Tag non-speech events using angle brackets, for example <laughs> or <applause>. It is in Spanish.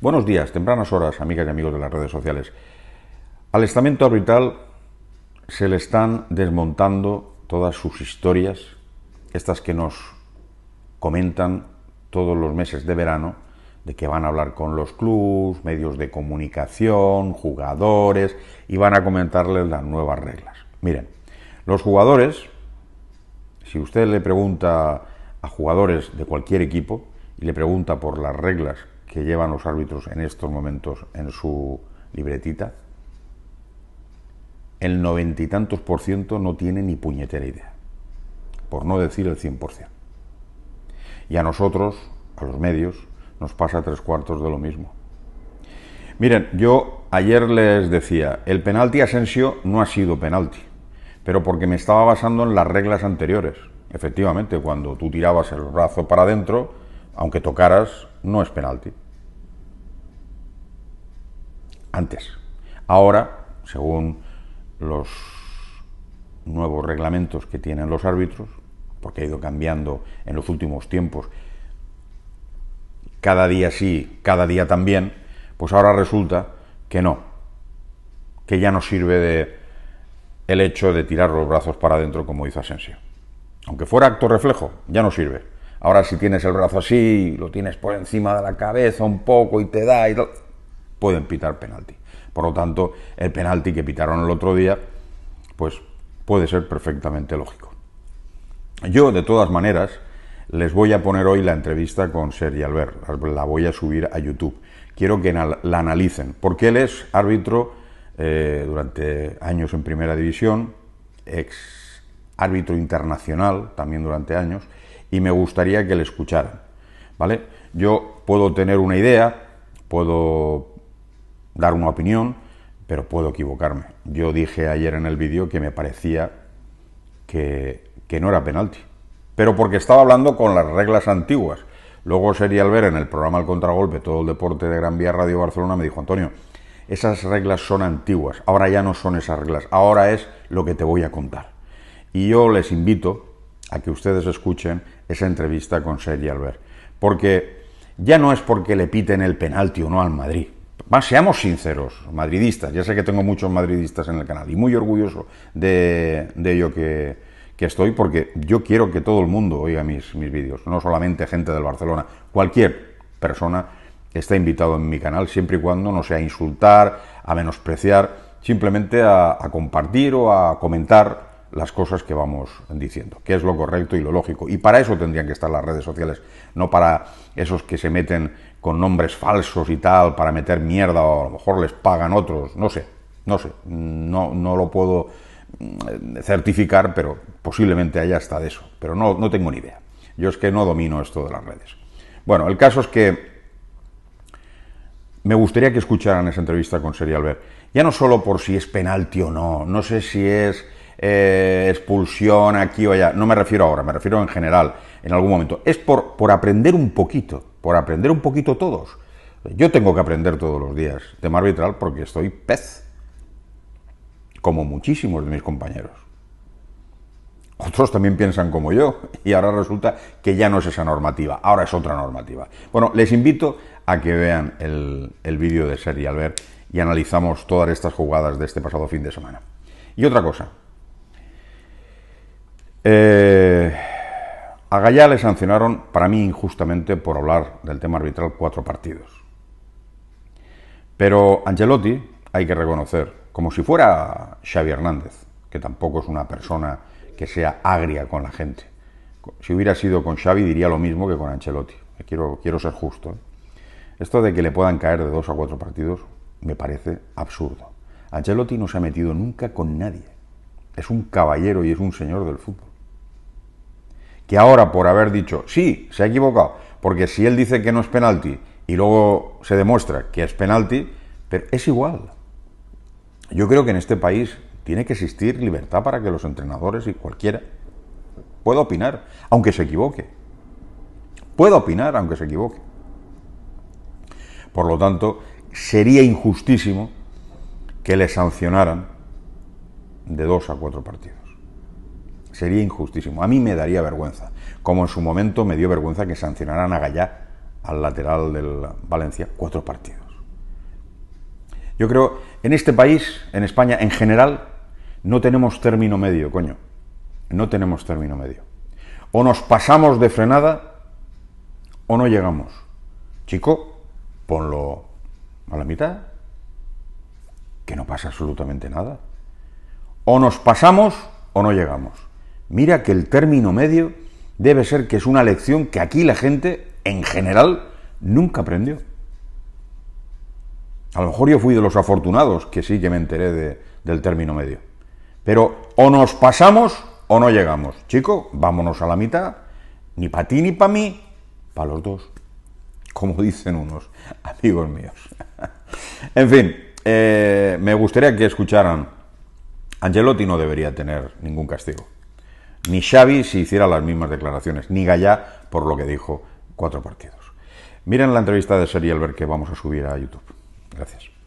Buenos días, tempranas horas, amigas y amigos de las redes sociales. Al estamento arbitral se le están desmontando todas sus historias, estas que nos comentan todos los meses de verano, de que van a hablar con los clubs, medios de comunicación, jugadores, y van a comentarles las nuevas reglas. Miren, los jugadores, si usted le pregunta a jugadores de cualquier equipo y le pregunta por las reglas que llevan los árbitros en estos momentos en su libretita, el noventa y tantos por ciento no tiene ni puñetera idea, por no decir el cien por cien. Y a nosotros, a los medios, nos pasa tres cuartos de lo mismo. Miren, yo ayer les decía, el penalti Asensio no ha sido penalti, pero porque me estaba basando en las reglas anteriores. Efectivamente, cuando tú tirabas el brazo para adentro, aunque tocaras, no es penalti. Antes. Ahora, según los nuevos reglamentos que tienen los árbitros, porque ha ido cambiando en los últimos tiempos, cada día sí, cada día también, pues ahora resulta que no, que ya no sirve de el hecho de tirar los brazos para adentro como hizo Asensio. Aunque fuera acto reflejo, ya no sirve. Ahora si tienes el brazo así, lo tienes por encima de la cabeza un poco y te da y tal, pueden pitar penalti. Por lo tanto, el penalti que pitaron el otro día, pues puede ser perfectamente lógico. Yo, de todas maneras, les voy a poner hoy la entrevista con Sergi Albert, la voy a subir a YouTube. Quiero que la analicen, porque él es árbitro eh, durante años en primera división, ex árbitro internacional también durante años, y me gustaría que le escucharan. ¿Vale? Yo puedo tener una idea, puedo dar una opinión, pero puedo equivocarme. Yo dije ayer en el vídeo que me parecía que, que no era penalti, pero porque estaba hablando con las reglas antiguas. Luego sería al ver en el programa El Contragolpe, todo el deporte de Gran Vía Radio Barcelona, me dijo Antonio, esas reglas son antiguas, ahora ya no son esas reglas, ahora es lo que te voy a contar. Y yo les invito a que ustedes escuchen esa entrevista con Sergi Albert. Porque ya no es porque le piten el penalti o no al Madrid. seamos sinceros, madridistas. Ya sé que tengo muchos madridistas en el canal y muy orgulloso de, ello que, estoy, porque yo quiero que todo el mundo oiga mis, mis vídeos, no solamente gente del Barcelona. Cualquier persona está invitado en mi canal, siempre y cuando no sea insultar, a menospreciar, simplemente a compartir o a comentar las cosas que vamos diciendo, que es lo correcto y lo lógico. Y para eso tendrían que estar las redes sociales, no para esos que se meten con nombres falsos y tal, para meter mierda o a lo mejor les pagan otros, no sé, no sé, no, no lo puedo mm, certificar, pero posiblemente haya hasta de eso, pero no, no tengo ni idea. Yo es que no domino esto de las redes. Bueno, el caso es que me gustaría que escucharan esa entrevista con Serial Ver, ya no solo por si es penalti o no, no sé si es eh, expulsión aquí o allá. No me refiero ahora, me refiero en general, en algún momento. Es por, por aprender un poquito, por aprender un poquito todos. Yo tengo que aprender todos los días tema arbitral porque estoy pez, como muchísimos de mis compañeros. Otros también piensan como yo y ahora resulta que ya no es esa normativa, ahora es otra normativa. Bueno, les invito a que vean el, vídeo de al Albert y analizamos todas estas jugadas de este pasado fin de semana. Y otra cosa, eh, a Gallá le sancionaron, para mí injustamente, por hablar del tema arbitral cuatro partidos. Pero Angelotti, hay que reconocer, como si fuera Xavi Hernández, que tampoco es una persona que sea agria con la gente. Si hubiera sido con Xavi diría lo mismo que con Ancelotti. Quiero, quiero ser justo. ¿eh? Esto de que le puedan caer de dos a cuatro partidos me parece absurdo. Ancelotti no se ha metido nunca con nadie. Es un caballero y es un señor del fútbol que ahora por haber dicho, sí, se ha equivocado, porque si él dice que no es penalti y luego se demuestra que es penalti, pero es igual. Yo creo que en este país tiene que existir libertad para que los entrenadores y cualquiera pueda opinar, aunque se equivoque. Pueda opinar, aunque se equivoque. Por lo tanto, sería injustísimo que le sancionaran de dos a cuatro partidos. Sería injustísimo. A mí me daría vergüenza, como en su momento me dio vergüenza que sancionaran a Gallá, al lateral del Valencia, cuatro partidos. Yo creo, en este país, en España en general, no tenemos término medio, coño. No tenemos término medio. O nos pasamos de frenada o no llegamos. Chico, ponlo a la mitad, que no pasa absolutamente nada. O nos pasamos o no llegamos. Mira que el término medio debe ser que es una lección que aquí la gente, en general, nunca aprendió. A lo mejor yo fui de los afortunados que sí que me enteré del término medio. Pero o nos pasamos o no llegamos. Chico, vámonos a la mitad. Ni para ti ni para mí, para los dos. Como dicen unos amigos míos. <laughs> en fin, eh, me gustaría que escucharan. Angelotti no debería tener ningún castigo. Ni Xavi si hiciera las mismas declaraciones, ni Gallá por lo que dijo cuatro partidos. Miren la entrevista de Serialberg que vamos a subir a YouTube. Gracias.